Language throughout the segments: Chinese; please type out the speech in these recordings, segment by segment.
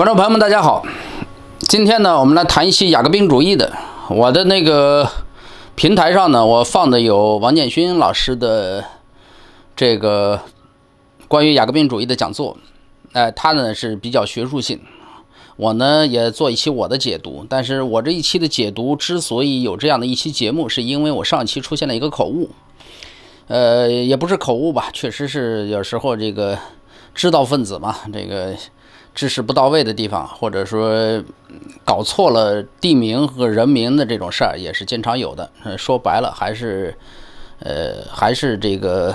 观众朋友们，大家好！今天呢，我们来谈一期雅各宾主义的。我的那个平台上呢，我放的有王建勋老师的这个关于雅各宾主义的讲座。哎，他呢是比较学术性，我呢也做一期我的解读。但是我这一期的解读之所以有这样的一期节目，是因为我上期出现了一个口误。呃，也不是口误吧，确实是有时候这个。知道分子嘛，这个知识不到位的地方，或者说搞错了地名和人名的这种事儿，也是经常有的。说白了，还是呃，还是这个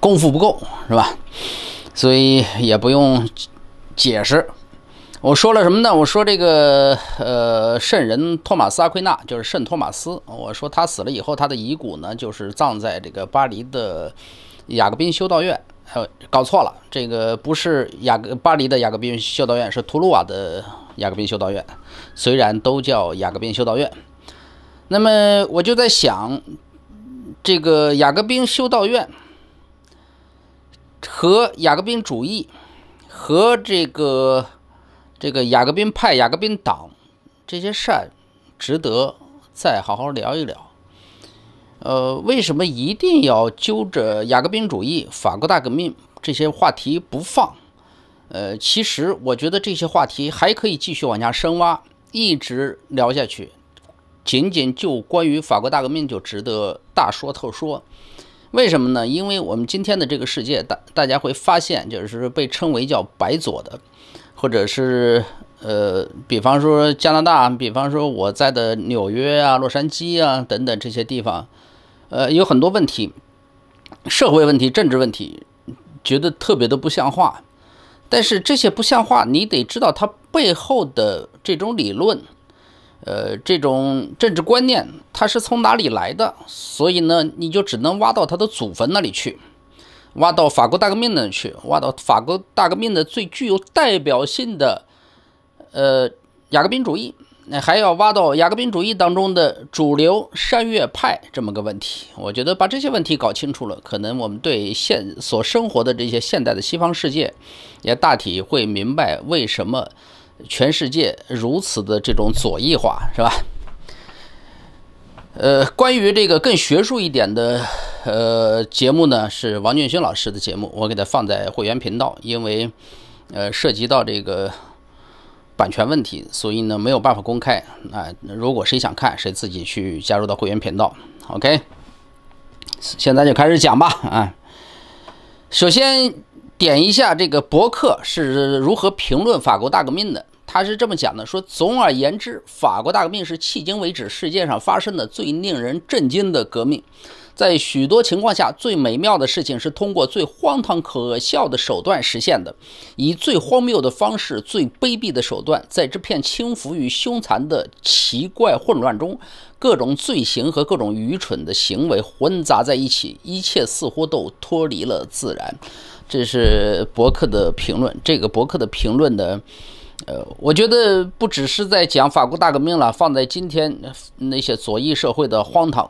功夫不够，是吧？所以也不用解释。我说了什么呢？我说这个呃，圣人托马斯·阿奎那，就是圣托马斯。我说他死了以后，他的遗骨呢，就是葬在这个巴黎的雅各宾修道院。呃，搞错了，这个不是雅各巴黎的雅各宾修道院，是图卢瓦的雅各宾修道院。虽然都叫雅各宾修道院，那么我就在想，这个雅各宾修道院和雅各宾主义，和这个这个雅各宾派、雅各宾党这些事儿，值得再好好聊一聊。呃，为什么一定要揪着雅各宾主义、法国大革命这些话题不放？呃，其实我觉得这些话题还可以继续往下深挖，一直聊下去。仅仅就关于法国大革命就值得大说特说。为什么呢？因为我们今天的这个世界，大大家会发现，就是被称为叫“白左”的，或者是呃，比方说加拿大，比方说我在的纽约啊、洛杉矶啊等等这些地方。呃，有很多问题，社会问题、政治问题，觉得特别的不像话。但是这些不像话，你得知道它背后的这种理论，呃，这种政治观念，它是从哪里来的？所以呢，你就只能挖到它的祖坟那里去，挖到法国大革命那里去，挖到法国大革命的最具有代表性的，呃，雅各宾主义。那还要挖到雅各宾主义当中的主流山岳派这么个问题，我觉得把这些问题搞清楚了，可能我们对现所生活的这些现代的西方世界，也大体会明白为什么全世界如此的这种左翼化，是吧？呃，关于这个更学术一点的呃节目呢，是王俊勋老师的节目，我给他放在会员频道，因为呃涉及到这个。版权问题，所以呢没有办法公开。那如果谁想看，谁自己去加入到会员频道。OK，现在就开始讲吧。啊，首先点一下这个博客是如何评论法国大革命的。他是这么讲的：说总而言之，法国大革命是迄今为止世界上发生的最令人震惊的革命。在许多情况下，最美妙的事情是通过最荒唐可笑的手段实现的，以最荒谬的方式、最卑鄙的手段，在这片轻浮与凶残的奇怪混乱中，各种罪行和各种愚蠢的行为混杂在一起，一切似乎都脱离了自然。这是博客的评论，这个博客的评论呢？呃，我觉得不只是在讲法国大革命了，放在今天那些左翼社会的荒唐，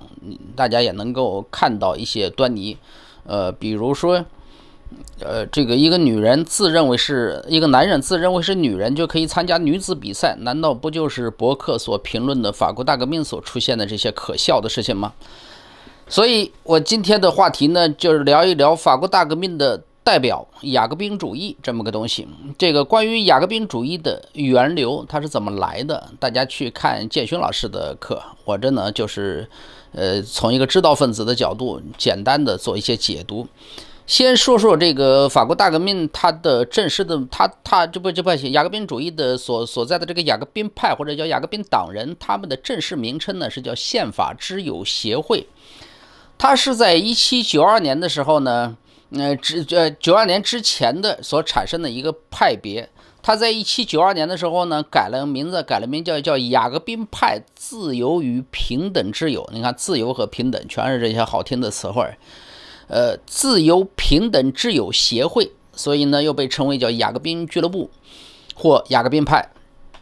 大家也能够看到一些端倪。呃，比如说，呃，这个一个女人自认为是一个男人自认为是女人就可以参加女子比赛，难道不就是博客所评论的法国大革命所出现的这些可笑的事情吗？所以，我今天的话题呢，就是聊一聊法国大革命的。代表雅各宾主义这么个东西，这个关于雅各宾主义的源流，它是怎么来的？大家去看建勋老师的课。我这呢，就是呃，从一个知道分子的角度，简单的做一些解读。先说说这个法国大革命，它的正式的，它它这不这不雅各宾主义的所所在的这个雅各宾派或者叫雅各宾党人，他们的正式名称呢是叫宪法之友协会。它是在一七九二年的时候呢。呃，之呃，九二年之前的所产生的一个派别，他在一七九二年的时候呢，改了名字，改了名叫叫雅各宾派，自由与平等之友。你看，自由和平等全是这些好听的词汇呃，自由平等之友协会，所以呢，又被称为叫雅各宾俱乐部或雅各宾派。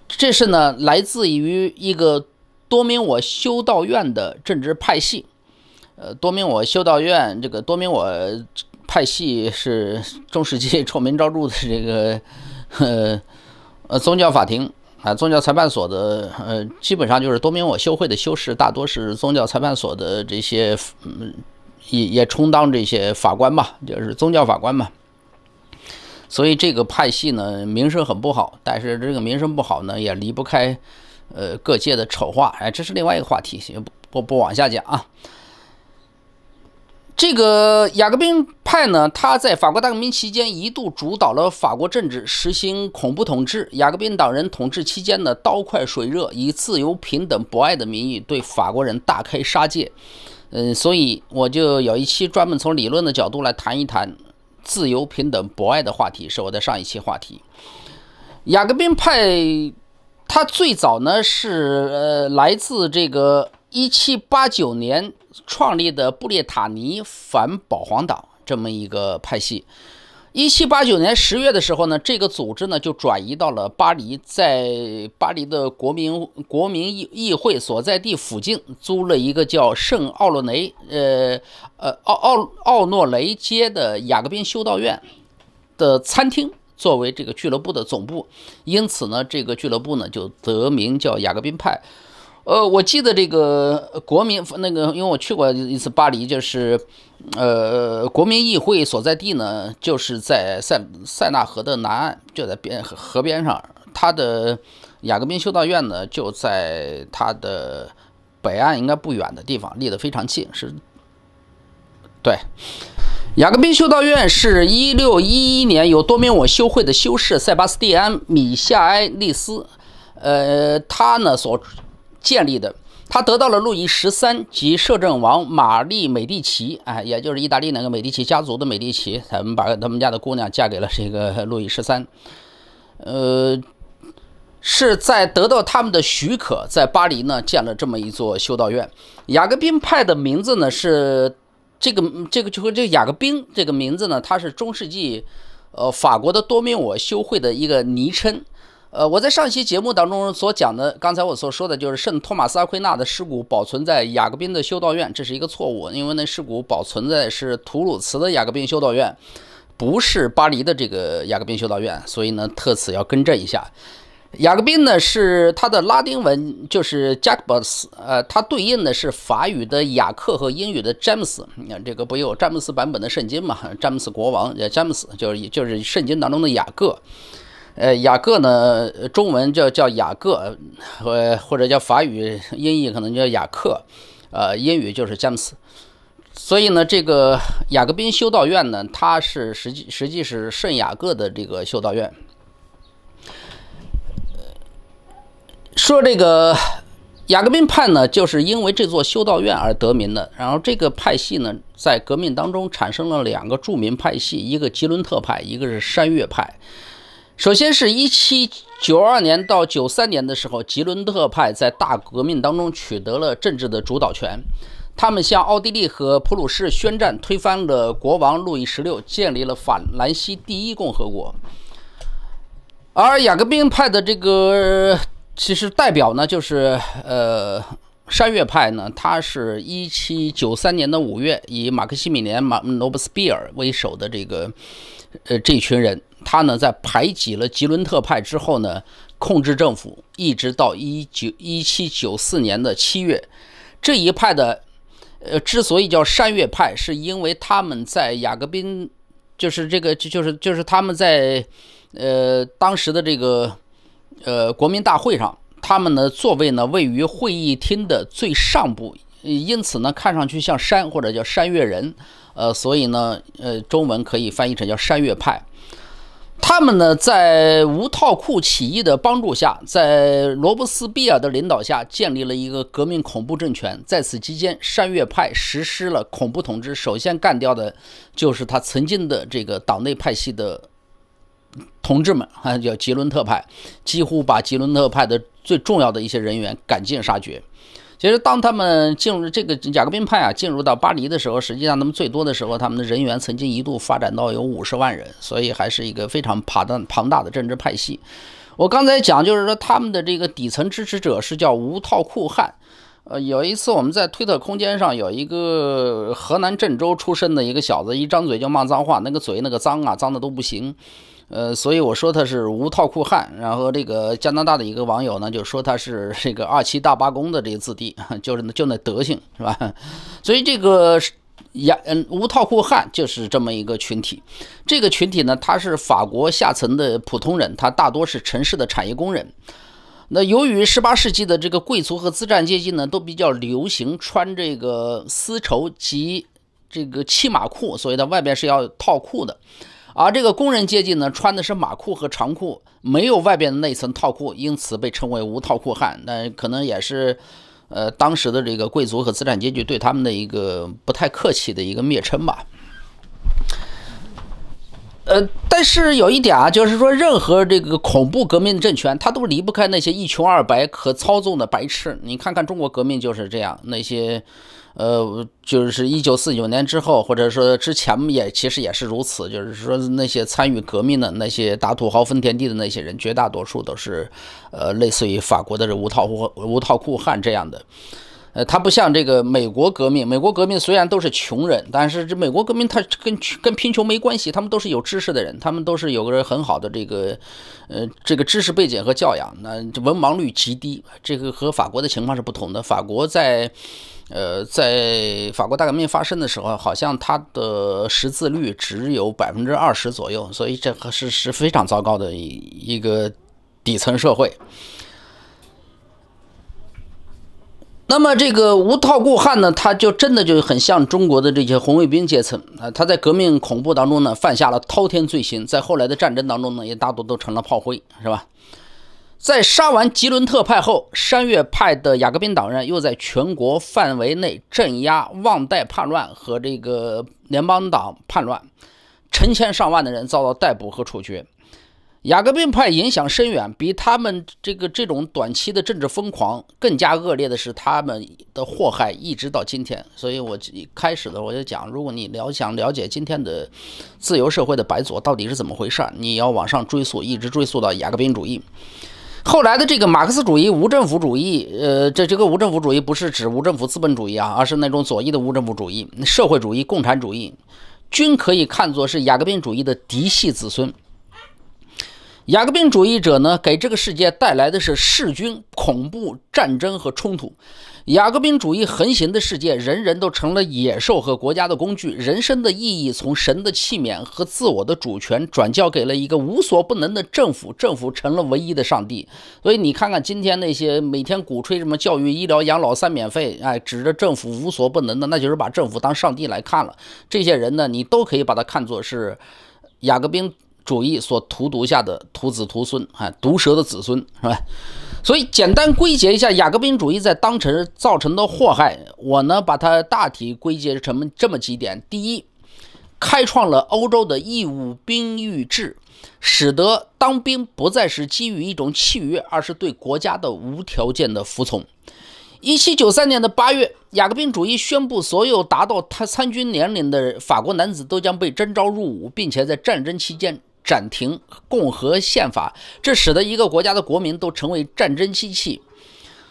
这是呢，来自于一个多明我修道院的政治派系。呃，多明我修道院这个多明我。派系是中世纪臭 名昭著的这个，呃，宗教法庭啊，宗教裁判所的，呃，基本上就是多明我修会的修士，大多是宗教裁判所的这些，也也充当这些法官吧，就是宗教法官嘛。所以这个派系呢，名声很不好，但是这个名声不好呢，也离不开，呃，各界的丑化。哎，这是另外一个话题，不不不往下讲啊。这个雅各宾派呢，他在法国大革命期间一度主导了法国政治，实行恐怖统治。雅各宾党人统治期间的“刀快水热”，以自由、平等、博爱的名义对法国人大开杀戒。嗯，所以我就有一期专门从理论的角度来谈一谈自由、平等、博爱的话题，是我的上一期话题。雅各宾派，他最早呢是呃来自这个一七八九年。创立的布列塔尼反保皇党这么一个派系，一七八九年十月的时候呢，这个组织呢就转移到了巴黎，在巴黎的国民国民议议会所在地附近，租了一个叫圣奥洛雷呃呃奥奥奥诺雷街的雅各宾修道院的餐厅作为这个俱乐部的总部，因此呢，这个俱乐部呢就得名叫雅各宾派。呃，我记得这个国民那个，因为我去过一次巴黎，就是，呃，国民议会所在地呢，就是在塞塞纳河的南岸，就在边河边上。它的雅各宾修道院呢，就在它的北岸，应该不远的地方，离得非常近。是，对，雅各宾修道院是一六一一年由多明我修会的修士塞巴斯蒂安米夏埃利斯，呃，他呢所。建立的，他得到了路易十三及摄政王玛丽·美第奇，哎，也就是意大利那个美第奇家族的美第奇，他们把他们家的姑娘嫁给了这个路易十三，呃，是在得到他们的许可，在巴黎呢建了这么一座修道院。雅各宾派的名字呢是这个这个就说这雅各宾这个名字呢，它是中世纪，呃，法国的多明我修会的一个昵称。呃，我在上一期节目当中所讲的，刚才我所说的就是圣托马斯·阿奎纳的尸骨保存在雅各宾的修道院，这是一个错误，因为那尸骨保存在是图鲁兹的雅各宾修道院，不是巴黎的这个雅各宾修道院。所以呢，特此要更正一下。雅各宾呢是它的拉丁文就是 Jacobs，呃，它对应的是法语的雅克和英语的詹姆斯。你看这个不有詹姆斯版本的圣经嘛？詹姆斯国王，詹姆斯就是就是圣经当中的雅各。呃，雅各呢，中文叫叫雅各，呃，或者叫法语、音译可能叫雅克，呃，英语就是詹姆斯。所以呢，这个雅各宾修道院呢，它是实际实际是圣雅各的这个修道院。说这个雅各宾派呢，就是因为这座修道院而得名的。然后这个派系呢，在革命当中产生了两个著名派系，一个吉伦特派，一个是山岳派。首先是一七九二年到九三年的时候，吉伦特派在大革命当中取得了政治的主导权，他们向奥地利和普鲁士宣战，推翻了国王路易十六，建立了法兰西第一共和国。而雅各宾派的这个其实代表呢，就是呃。山岳派呢，他是一七九三年的五月，以马克西米连马罗伯斯比尔为首的这个，呃，这群人，他呢在排挤了吉伦特派之后呢，控制政府，一直到一九一七九四年的七月，这一派的，呃，之所以叫山岳派，是因为他们在雅各宾，就是这个，就就是就是他们在，呃，当时的这个，呃，国民大会上。他们的座位呢位于会议厅的最上部，因此呢看上去像山或者叫山岳人，呃，所以呢，呃，中文可以翻译成叫山岳派。他们呢在无套库起义的帮助下，在罗布斯比尔的领导下建立了一个革命恐怖政权。在此期间，山岳派实施了恐怖统治，首先干掉的就是他曾经的这个党内派系的同志们，啊，叫吉伦特派，几乎把吉伦特派的。最重要的一些人员赶尽杀绝。其实，当他们进入这个雅各宾派啊，进入到巴黎的时候，实际上他们最多的时候，他们的人员曾经一度发展到有五十万人，所以还是一个非常庞大庞大的政治派系。我刚才讲，就是说他们的这个底层支持者是叫无套裤汉。呃，有一次我们在推特空间上有一个河南郑州出生的一个小子，一张嘴就骂脏话，那个嘴那个脏啊，脏的都不行。呃，所以我说他是无套裤汉。然后这个加拿大的一个网友呢，就说他是这个二七大八公的这个子弟，就是就那德性，是吧？所以这个也嗯，无套裤汉就是这么一个群体。这个群体呢，他是法国下层的普通人，他大多是城市的产业工人。那由于十八世纪的这个贵族和资产阶级呢，都比较流行穿这个丝绸及这个骑马裤，所以它外边是要套裤的。而这个工人阶级呢，穿的是马裤和长裤，没有外边的那层套裤，因此被称为“无套裤汉”。那可能也是，呃，当时的这个贵族和资产阶级对他们的一个不太客气的一个蔑称吧。呃，但是有一点啊，就是说，任何这个恐怖革命政权，它都离不开那些一穷二白、可操纵的白痴。你看看中国革命就是这样，那些。呃，就是一九四九年之后，或者说之前，也其实也是如此。就是说，那些参与革命的那些打土豪分田地的那些人，绝大多数都是，呃，类似于法国的这无套无无套裤汉这样的。呃，他不像这个美国革命。美国革命虽然都是穷人，但是这美国革命他跟跟贫穷没关系，他们都是有知识的人，他们都是有个很好的这个呃这个知识背景和教养，那文盲率极低。这个和法国的情况是不同的。法国在呃，在法国大革命发生的时候，好像他的识字率只有百分之二十左右，所以这个是是非常糟糕的一一个底层社会。那么这个无套顾汉呢，他就真的就很像中国的这些红卫兵阶层啊，他在革命恐怖当中呢，犯下了滔天罪行，在后来的战争当中呢，也大多都成了炮灰，是吧？在杀完吉伦特派后，山岳派的雅各宾党人又在全国范围内镇压旺代叛乱和这个联邦党叛乱，成千上万的人遭到逮捕和处决。雅各宾派影响深远，比他们这个这种短期的政治疯狂更加恶劣的是他们的祸害，一直到今天。所以我一开始的我就讲，如果你了想了解今天的自由社会的白左到底是怎么回事，你要往上追溯，一直追溯到雅各宾主义。后来的这个马克思主义无政府主义，呃，这这个无政府主义不是指无政府资本主义啊，而是那种左翼的无政府主义、社会主义、共产主义，均可以看作是雅各宾主义的嫡系子孙。雅各宾主义者呢，给这个世界带来的是弑君、恐怖、战争和冲突。雅各宾主义横行的世界，人人都成了野兽和国家的工具。人生的意义从神的器皿和自我的主权，转交给了一个无所不能的政府。政府成了唯一的上帝。所以你看看今天那些每天鼓吹什么教育、医疗、养老三免费，哎，指着政府无所不能的，那就是把政府当上帝来看了。这些人呢，你都可以把它看作是雅各宾。主义所荼毒下的徒子徒孙，啊，毒蛇的子孙是吧？所以简单归结一下，雅各宾主义在当时造成的祸害，我呢把它大体归结成这么几点：第一，开创了欧洲的义务兵役制，使得当兵不再是基于一种契约，而是对国家的无条件的服从。一七九三年的八月，雅各宾主义宣布，所有达到他参军年龄的法国男子都将被征召入伍，并且在战争期间。暂停共和宪法，这使得一个国家的国民都成为战争机器。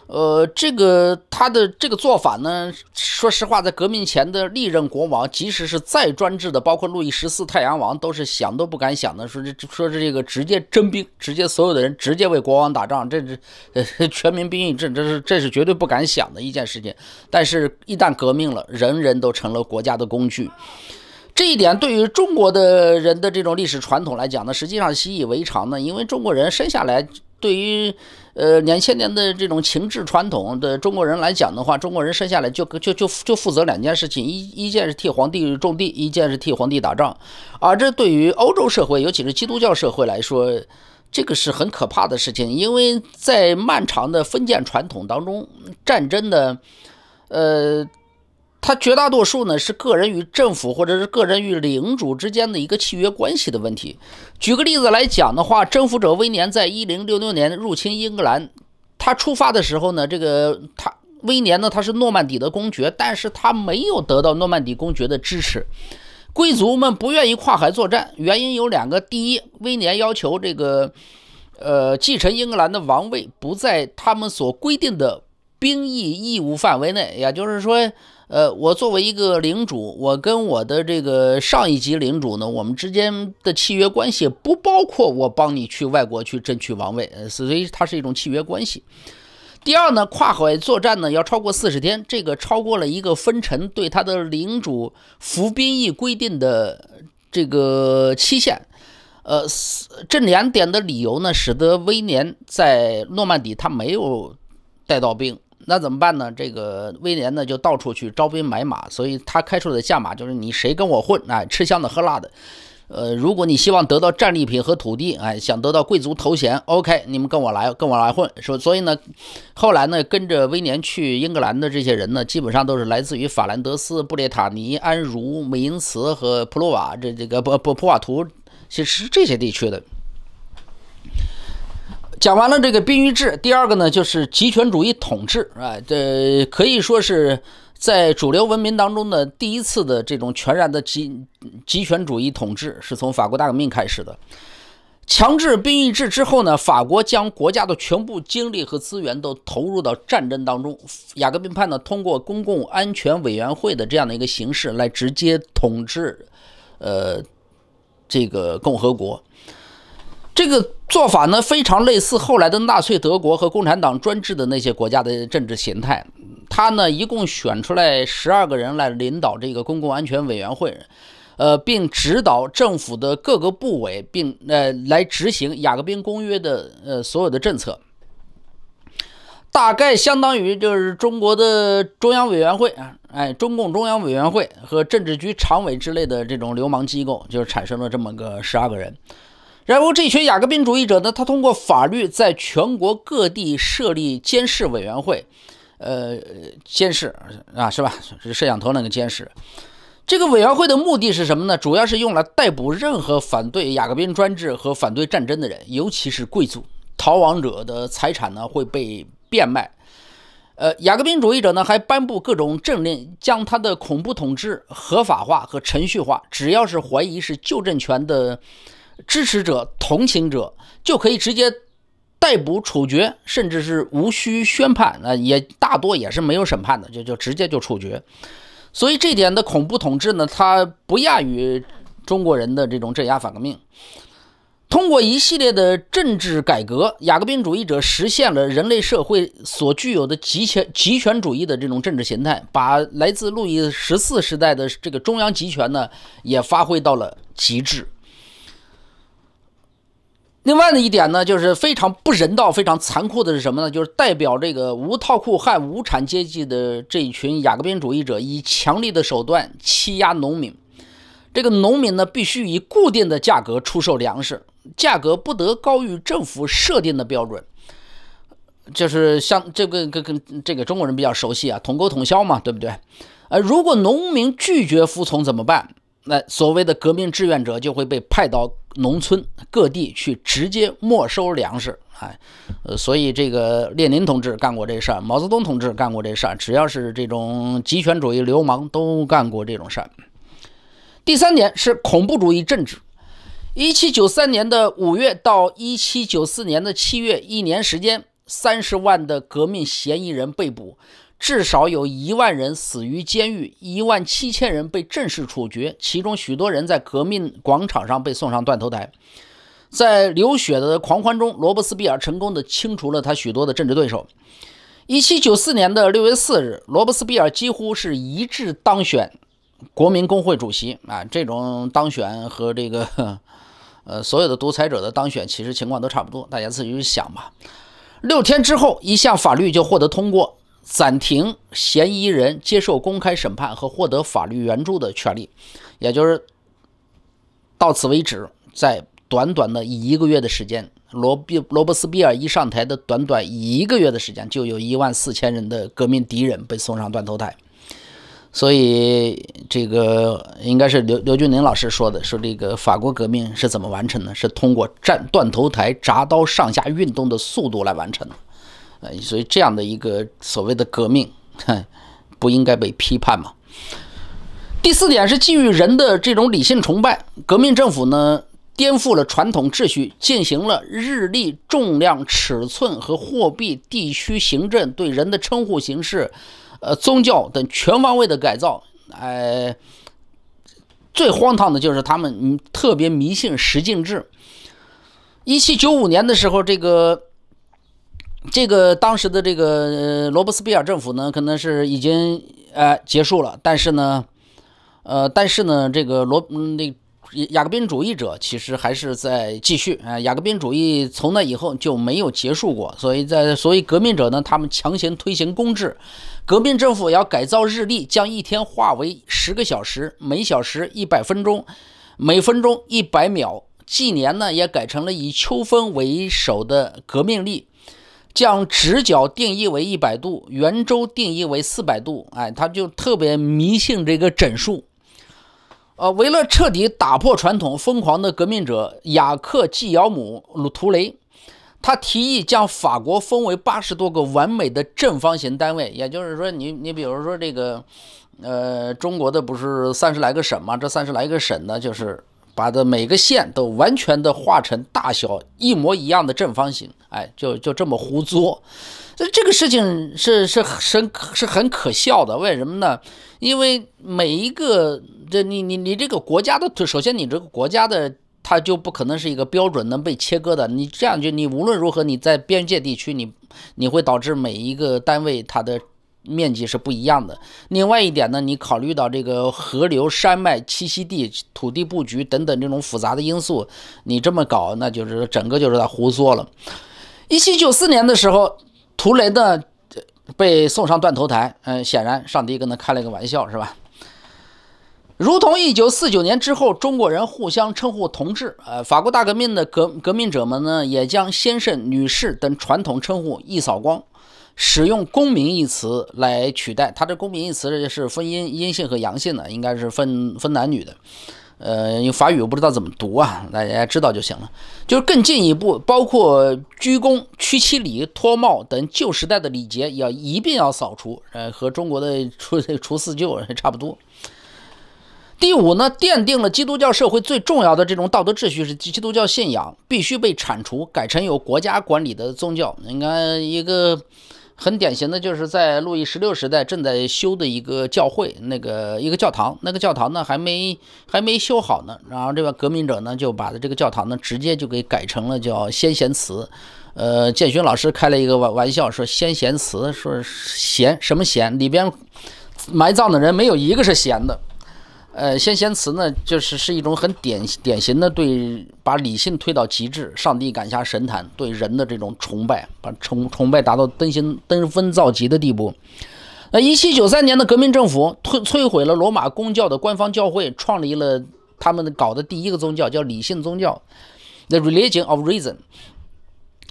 呃，这个他的这个做法呢，说实话，在革命前的历任国王，即使是再专制的，包括路易十四太阳王，都是想都不敢想的。说这说是这个直接征兵，直接所有的人直接为国王打仗，这是呃全民兵役制，这是这是绝对不敢想的一件事情。但是，一旦革命了，人人都成了国家的工具。这一点对于中国的人的这种历史传统来讲呢，实际上习以为常呢，因为中国人生下来，对于呃两千年的这种情志传统的中国人来讲的话，中国人生下来就就就就负责两件事情，一一件是替皇帝种地，一件是替皇帝打仗，而这对于欧洲社会，尤其是基督教社会来说，这个是很可怕的事情，因为在漫长的封建传统当中，战争的，呃。它绝大多数呢是个人与政府或者是个人与领主之间的一个契约关系的问题。举个例子来讲的话，征服者威廉在一零六六年入侵英格兰，他出发的时候呢，这个他威廉呢他是诺曼底的公爵，但是他没有得到诺曼底公爵的支持，贵族们不愿意跨海作战，原因有两个：第一，威廉要求这个，呃，继承英格兰的王位不在他们所规定的兵役义务范围内，也就是说。呃，我作为一个领主，我跟我的这个上一级领主呢，我们之间的契约关系不包括我帮你去外国去争取王位，所以它是一种契约关系。第二呢，跨海作战呢要超过四十天，这个超过了一个分臣对他的领主服兵役规定的这个期限。呃，这两点的理由呢，使得威廉在诺曼底他没有带到兵。那怎么办呢？这个威廉呢，就到处去招兵买马，所以他开出的价码就是你谁跟我混，哎，吃香的喝辣的。呃，如果你希望得到战利品和土地，哎，想得到贵族头衔，OK，你们跟我来，跟我来混。说，所以呢，后来呢，跟着威廉去英格兰的这些人呢，基本上都是来自于法兰德斯、布列塔尼、安茹、美因茨和普罗瓦这这个不不普瓦图，其实这些地区的。讲完了这个兵役制，第二个呢就是集权主义统治，啊，这可以说是在主流文明当中的第一次的这种全然的集集权主义统治，是从法国大革命开始的。强制兵役制之后呢，法国将国家的全部精力和资源都投入到战争当中。雅各宾派呢，通过公共安全委员会的这样的一个形式来直接统治，呃，这个共和国。这个做法呢，非常类似后来的纳粹德国和共产党专制的那些国家的政治形态。他呢，一共选出来十二个人来领导这个公共安全委员会，呃，并指导政府的各个部委，并呃来执行《雅各宾公约》的呃所有的政策。大概相当于就是中国的中央委员会啊，哎，中共中央委员会和政治局常委之类的这种流氓机构，就是产生了这么个十二个人。然后，这群雅各宾主义者呢，他通过法律在全国各地设立监视委员会，呃，监视啊，是吧？摄像头那个监视。这个委员会的目的是什么呢？主要是用来逮捕任何反对雅各宾专制和反对战争的人，尤其是贵族逃亡者的财产呢会被变卖。呃，雅各宾主义者呢还颁布各种政令，将他的恐怖统治合法化和程序化。只要是怀疑是旧政权的。支持者、同情者就可以直接逮捕、处决，甚至是无需宣判啊，也大多也是没有审判的，就就直接就处决。所以，这点的恐怖统治呢，它不亚于中国人的这种镇压反革命。通过一系列的政治改革，雅各宾主义者实现了人类社会所具有的极权、极权主义的这种政治形态，把来自路易十四时代的这个中央集权呢，也发挥到了极致。另外的一点呢，就是非常不人道、非常残酷的是什么呢？就是代表这个无套裤汉、无产阶级的这一群雅各宾主义者，以强力的手段欺压农民。这个农民呢，必须以固定的价格出售粮食，价格不得高于政府设定的标准。就是像这个跟跟这个中国人比较熟悉啊，统购统销嘛，对不对？呃，如果农民拒绝服从怎么办？那所谓的革命志愿者就会被派到农村各地去直接没收粮食，哎，呃，所以这个列宁同志干过这事儿，毛泽东同志干过这事儿，只要是这种集权主义流氓都干过这种事儿。第三点是恐怖主义政治，一七九三年的五月到一七九四年的七月，一年时间，三十万的革命嫌疑人被捕。至少有一万人死于监狱，一万七千人被正式处决，其中许多人在革命广场上被送上断头台。在流血的狂欢中，罗伯斯庇尔成功地清除了他许多的政治对手。一七九四年的六月四日，罗伯斯庇尔几乎是一致当选国民工会主席啊！这种当选和这个，呃，所有的独裁者的当选其实情况都差不多，大家自己去想吧。六天之后，一项法律就获得通过。暂停嫌疑人接受公开审判和获得法律援助的权利，也就是到此为止。在短短的一个月的时间，罗比罗伯斯比尔一上台的短短一个月的时间，就有一万四千人的革命敌人被送上断头台。所以，这个应该是刘刘俊林老师说的，说这个法国革命是怎么完成的？是通过战断头台铡刀上下运动的速度来完成的。呃，所以这样的一个所谓的革命，不应该被批判嘛？第四点是基于人的这种理性崇拜，革命政府呢颠覆了传统秩序，进行了日历、重量、尺寸和货币、地区行政、对人的称呼形式、呃宗教等全方位的改造。哎，最荒唐的就是他们，特别迷信十进制。一七九五年的时候，这个。这个当时的这个罗伯斯庇尔政府呢，可能是已经呃结束了，但是呢，呃，但是呢，这个罗那雅各宾主义者其实还是在继续啊，雅各宾主义从那以后就没有结束过，所以在所以革命者呢，他们强行推行公制，革命政府要改造日历，将一天化为十个小时，每小时一百分钟，每分钟一百秒，纪年呢也改成了以秋分为首的革命历。将直角定义为一百度，圆周定义为四百度，哎，他就特别迷信这个整数。呃，为了彻底打破传统，疯狂的革命者雅克·季尧姆·鲁图雷，他提议将法国分为八十多个完美的正方形单位，也就是说，你你比如说这个，呃，中国的不是三十来个省吗？这三十来个省呢，就是把这每个县都完全的画成大小一模一样的正方形。哎，就就这么胡作，这这个事情是是是是很可笑的。为什么呢？因为每一个这你你你这个国家的，首先你这个国家的，它就不可能是一个标准能被切割的。你这样就你无论如何你在边界地区，你你会导致每一个单位它的面积是不一样的。另外一点呢，你考虑到这个河流、山脉、栖息地、土地布局等等这种复杂的因素，你这么搞，那就是整个就是在胡作了。一七九四年的时候，图雷呢被送上断头台。嗯，显然上帝跟他开了个玩笑，是吧？如同一九四九年之后，中国人互相称呼同志。呃，法国大革命的革革命者们呢，也将先生、女士等传统称呼一扫光，使用公民一词来取代。他这公民一词是分阴阴性和阳性的，应该是分分男女的。呃，用法语我不知道怎么读啊，大家知道就行了。就是更进一步，包括鞠躬、屈膝礼、脱帽等旧时代的礼节，要一并要扫除。呃，和中国的除除四旧差不多。第五呢，奠定了基督教社会最重要的这种道德秩序是基督教信仰，必须被铲除，改成由国家管理的宗教。你看一个。很典型的就是在路易十六时代正在修的一个教会，那个一个教堂，那个教堂呢还没还没修好呢，然后这个革命者呢就把这个教堂呢直接就给改成了叫先贤祠。呃，建勋老师开了一个玩玩笑说先贤祠说贤什么贤里边埋葬的人没有一个是贤的。呃，先贤祠呢，就是是一种很典典型的对把理性推到极致，上帝赶下神坛，对人的这种崇拜，把崇崇拜达到登新登峰造极的地步。那一七九三年的革命政府摧摧毁了罗马公教的官方教会，创立了他们搞的第一个宗教叫理性宗教，the religion of reason，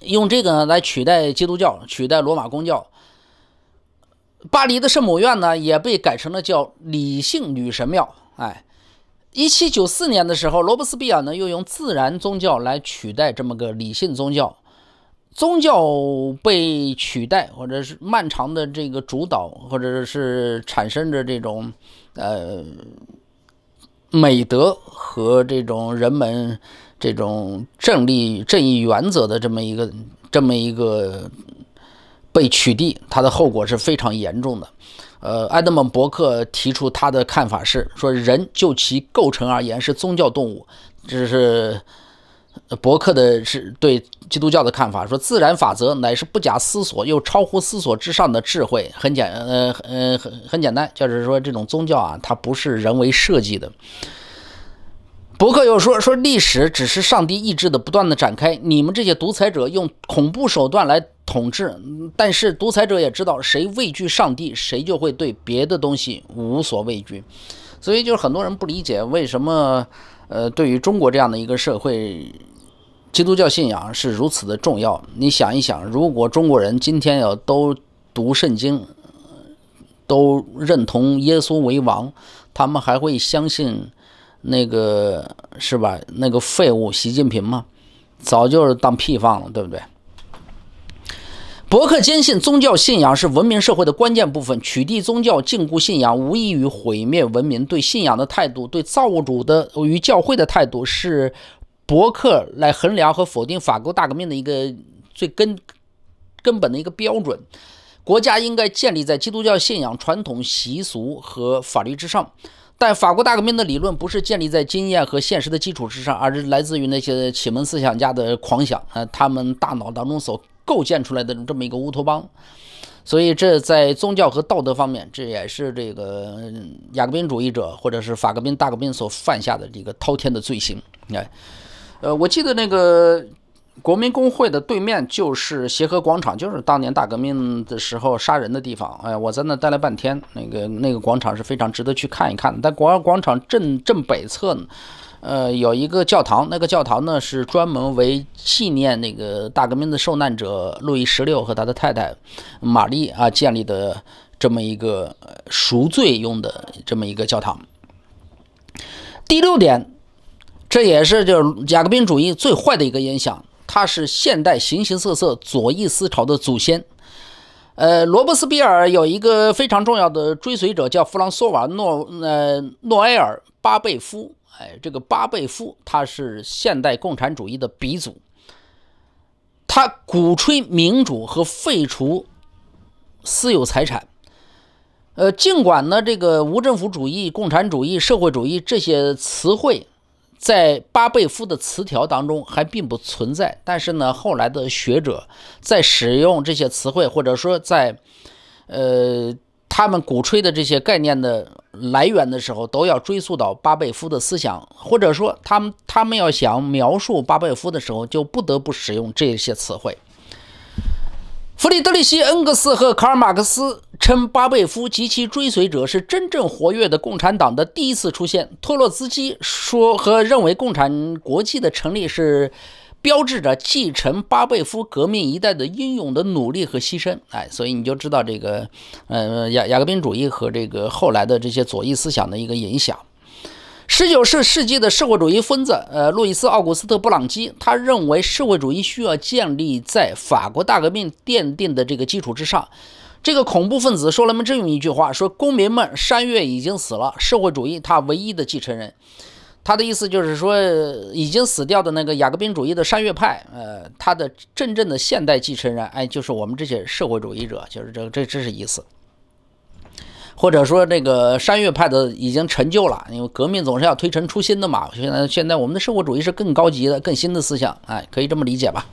用这个呢来取代基督教，取代罗马公教。巴黎的圣母院呢也被改成了叫理性女神庙。哎，一七九四年的时候，罗伯斯庇尔呢又用自然宗教来取代这么个理性宗教，宗教被取代，或者是漫长的这个主导，或者是产生着这种，呃，美德和这种人们这种正义正义原则的这么一个这么一个被取缔，它的后果是非常严重的。呃，埃德蒙·伯克提出他的看法是说，人就其构成而言是宗教动物，这是伯克的是对基督教的看法。说自然法则乃是不假思索又超乎思索之上的智慧，很简呃呃很很简单，就是说这种宗教啊，它不是人为设计的。伯克又说说历史只是上帝意志的不断的展开，你们这些独裁者用恐怖手段来。统治，但是独裁者也知道，谁畏惧上帝，谁就会对别的东西无所畏惧。所以，就是很多人不理解为什么，呃，对于中国这样的一个社会，基督教信仰是如此的重要。你想一想，如果中国人今天要都读圣经，都认同耶稣为王，他们还会相信那个是吧？那个废物习近平吗？早就是当屁放了，对不对？伯克坚信宗教信仰是文明社会的关键部分，取缔宗教、禁锢信仰，无异于毁灭文明。对信仰的态度，对造物主的与教会的态度，是伯克来衡量和否定法国大革命的一个最根根本的一个标准。国家应该建立在基督教信仰、传统习俗和法律之上。但法国大革命的理论不是建立在经验和现实的基础之上，而是来自于那些启蒙思想家的狂想。啊，他们大脑当中所。构建出来的这么一个乌托邦，所以这在宗教和道德方面，这也是这个雅各宾主义者或者是法格宾大格宾所犯下的这个滔天的罪行。你看，呃，我记得那个国民工会的对面就是协和广场，就是当年大革命的时候杀人的地方。哎我在那待了半天，那个那个广场是非常值得去看一看但在广广场正正北侧呢。呃，有一个教堂，那个教堂呢是专门为纪念那个大革命的受难者路易十六和他的太太玛丽啊建立的，这么一个赎罪用的这么一个教堂。第六点，这也是就是雅各宾主义最坏的一个影响，它是现代形形色色左翼思潮的祖先。呃，罗伯斯庇尔有一个非常重要的追随者叫弗朗索瓦诺呃诺埃尔巴贝夫。哎，这个巴贝夫他是现代共产主义的鼻祖，他鼓吹民主和废除私有财产。呃，尽管呢，这个无政府主义、共产主义、社会主义这些词汇在巴贝夫的词条当中还并不存在，但是呢，后来的学者在使用这些词汇，或者说在呃他们鼓吹的这些概念的。来源的时候都要追溯到巴贝夫的思想，或者说他们他们要想描述巴贝夫的时候，就不得不使用这些词汇。弗里德里希·恩格斯和卡尔·马克思称巴贝夫及其追随者是真正活跃的共产党的第一次出现。托洛茨基说和认为，共产国际的成立是。标志着继承巴贝夫革命一代的英勇的努力和牺牲，哎，所以你就知道这个，呃，雅雅各宾主义和这个后来的这些左翼思想的一个影响。十九世纪的社会主义分子，呃，路易斯·奥古斯特·布朗基，他认为社会主义需要建立在法国大革命奠定的这个基础之上。这个恐怖分子说了这么一句话：“说公民们，山岳已经死了，社会主义他唯一的继承人。”他的意思就是说，已经死掉的那个雅各宾主义的山岳派，呃，他的真正的现代继承人，哎，就是我们这些社会主义者，就是这这这是意思。或者说，这个山岳派的已经陈旧了，因为革命总是要推陈出新的嘛。现在现在我们的社会主义是更高级的、更新的思想，哎，可以这么理解吧。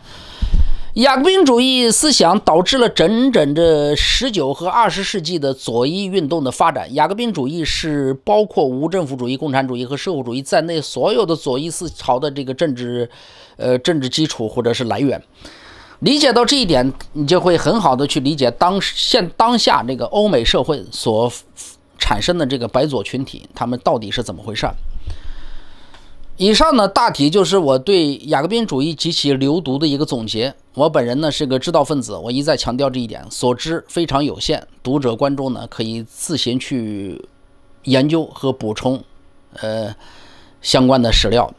雅各宾主义思想导致了整整这十九和二十世纪的左翼运动的发展。雅各宾主义是包括无政府主义、共产主义和社会主义在内所有的左翼思潮的这个政治，呃，政治基础或者是来源。理解到这一点，你就会很好的去理解当现当下这个欧美社会所产生的这个白左群体，他们到底是怎么回事儿。以上呢，大体就是我对雅各宾主义及其流毒的一个总结。我本人呢是个知道分子，我一再强调这一点，所知非常有限。读者观众呢可以自行去研究和补充，呃，相关的史料。